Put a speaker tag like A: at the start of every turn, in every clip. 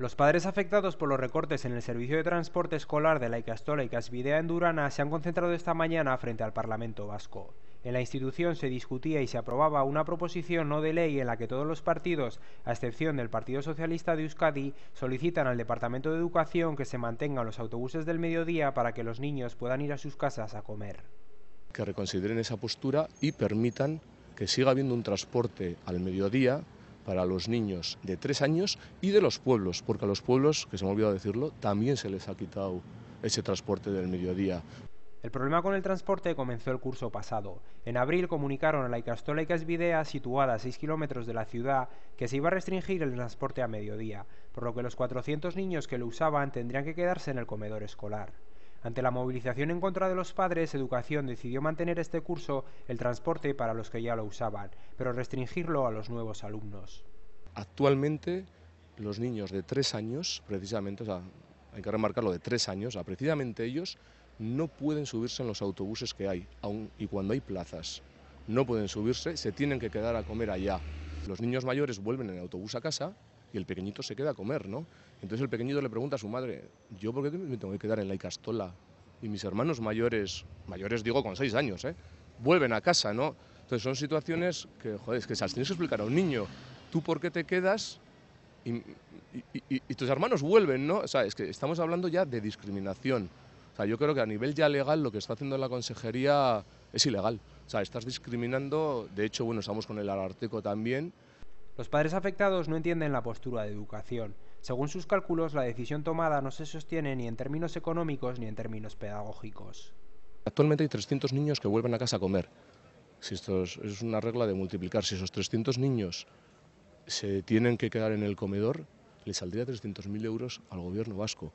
A: Los padres afectados por los recortes en el servicio de transporte escolar de la Icastola y Casvidea en Durana se han concentrado esta mañana frente al Parlamento Vasco. En la institución se discutía y se aprobaba una proposición no de ley en la que todos los partidos, a excepción del Partido Socialista de Euskadi, solicitan al Departamento de Educación que se mantengan los autobuses del mediodía para que los niños puedan ir a sus casas a comer.
B: Que reconsideren esa postura y permitan que siga habiendo un transporte al mediodía para los niños de tres años y de los pueblos, porque a los pueblos, que se me ha decirlo, también se les ha quitado ese transporte del mediodía.
A: El problema con el transporte comenzó el curso pasado. En abril comunicaron a la Icastola y Casvidea, situada a 6 kilómetros de la ciudad, que se iba a restringir el transporte a mediodía, por lo que los 400 niños que lo usaban tendrían que quedarse en el comedor escolar. Ante la movilización en contra de los padres, Educación decidió mantener este curso el transporte para los que ya lo usaban, pero restringirlo a los nuevos alumnos.
B: Actualmente, los niños de tres años, precisamente, hay que remarcarlo de tres años, precisamente ellos no pueden subirse en los autobuses que hay, aun y cuando hay plazas. No pueden subirse, se tienen que quedar a comer allá. Los niños mayores vuelven en autobús a casa y el pequeñito se queda a comer, ¿no? Entonces el pequeñito le pregunta a su madre, ¿yo por qué me tengo que quedar en la Icastola? Y mis hermanos mayores, mayores digo con seis años, ¿eh? vuelven a casa, ¿no? Entonces son situaciones que, joder, es que se las tienes que explicar a un niño. ¿Tú por qué te quedas? Y, y, tus hermanos vuelven, ¿no? O sea, es que estamos hablando ya de discriminación. O sea, yo creo que a nivel ya legal lo que está haciendo la consejería es ilegal. O sea, estás discriminando, de hecho, bueno, estamos con el Ararteco también, los padres afectados no entienden la postura de educación.
A: Según sus cálculos, la decisión tomada no se sostiene ni en términos económicos ni en términos pedagógicos.
B: Actualmente hay 300 niños que vuelven a casa a comer. Si esto es, una regla de multiplicar, si esos 300 niños se tienen que quedar en el comedor, le saldría 300.000 euros al gobierno vasco.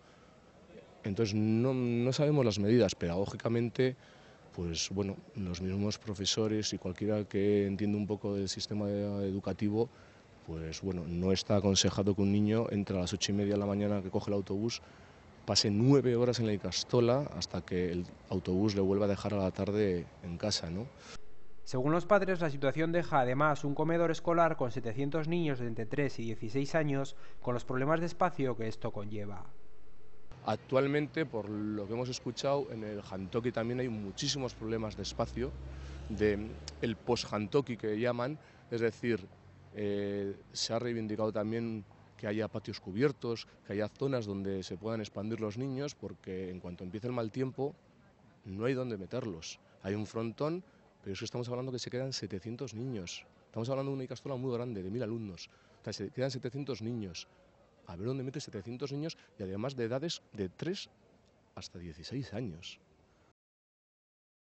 B: Entonces no, no, sabemos las medidas. Pedagógicamente, pues bueno, los mismos profesores y cualquiera que entienda un poco del sistema educativo pues bueno, no está aconsejado que un niño entre a las ocho y media de la mañana que coge el autobús, pase nueve horas en la Icastola hasta que el autobús le vuelva a dejar a la tarde en casa, ¿no? Según los padres, la situación
A: deja además un comedor escolar con 700 niños de entre 3 y 16 años con los problemas de espacio que esto conlleva.
B: Actualmente, por lo que hemos escuchado, en el jantoki también hay muchísimos problemas de espacio, de el post-Hantoki que llaman, es decir, eh, se ha reivindicado también que haya patios cubiertos, que haya zonas donde se puedan expandir los niños, porque en cuanto empiece el mal tiempo, no hay dónde meterlos. Hay un frontón, pero es que estamos hablando que se quedan 700 niños. Estamos hablando de una zona muy grande, de mil alumnos. O sea, se quedan 700 niños. A ver dónde mete 700 niños y además de edades de 3 hasta 16 años.